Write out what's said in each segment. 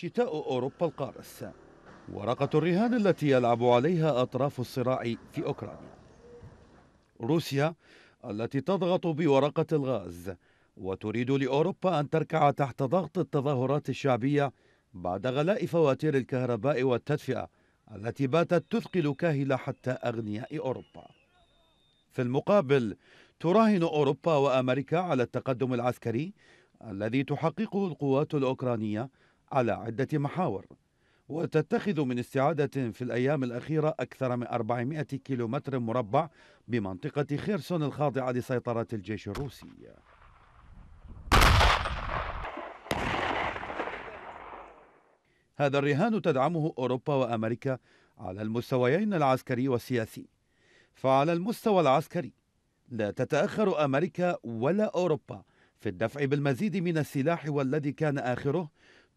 شتاء أوروبا القارس ورقة الرهان التي يلعب عليها أطراف الصراع في أوكرانيا روسيا التي تضغط بورقة الغاز وتريد لأوروبا أن تركع تحت ضغط التظاهرات الشعبية بعد غلاء فواتير الكهرباء والتدفئة التي باتت تثقل كاهل حتى أغنياء أوروبا في المقابل تراهن أوروبا وأمريكا على التقدم العسكري الذي تحققه القوات الأوكرانية على عدة محاور وتتخذ من استعادة في الأيام الأخيرة أكثر من 400 كيلومتر مربع بمنطقة خيرسون الخاضعة لسيطرة الجيش الروسي هذا الرهان تدعمه أوروبا وأمريكا على المستويين العسكري والسياسي فعلى المستوى العسكري لا تتأخر أمريكا ولا أوروبا في الدفع بالمزيد من السلاح والذي كان آخره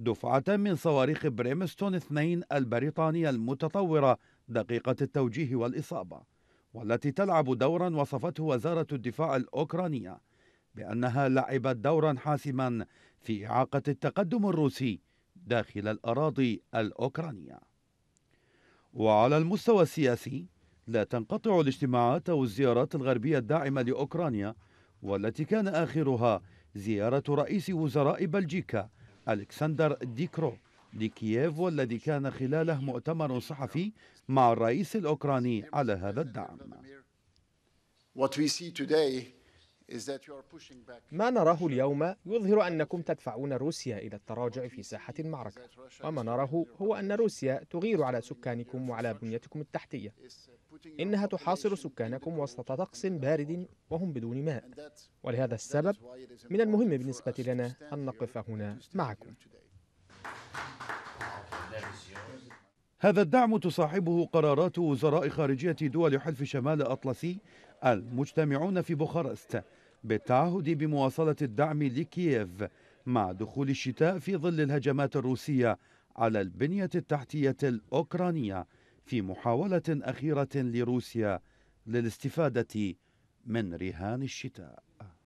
دفعة من صواريخ بريمستون اثنين البريطانية المتطورة دقيقة التوجيه والإصابة والتي تلعب دورا وصفته وزارة الدفاع الأوكرانية بأنها لعبت دورا حاسما في إعاقة التقدم الروسي داخل الأراضي الأوكرانية وعلى المستوى السياسي لا تنقطع الاجتماعات أو الزيارات الغربية الداعمة لأوكرانيا والتي كان آخرها زيارة رئيس وزراء بلجيكا ألكسندر ديكرو دي كييف والذي كان خلاله مؤتمر صحفي مع الرئيس الأوكراني على هذا الدعم. What we see today ما نراه اليوم يظهر أنكم تدفعون روسيا إلى التراجع في ساحة المعركة وما نراه هو أن روسيا تغير على سكانكم وعلى بنيتكم التحتية إنها تحاصر سكانكم وسط طقس بارد وهم بدون ماء ولهذا السبب من المهم بالنسبة لنا أن نقف هنا معكم هذا الدعم تصاحبه قرارات وزراء خارجية دول حلف شمال أطلسي المجتمعون في بوخارست بالتعهد بمواصلة الدعم لكييف مع دخول الشتاء في ظل الهجمات الروسية على البنية التحتية الأوكرانية في محاولة أخيرة لروسيا للاستفادة من رهان الشتاء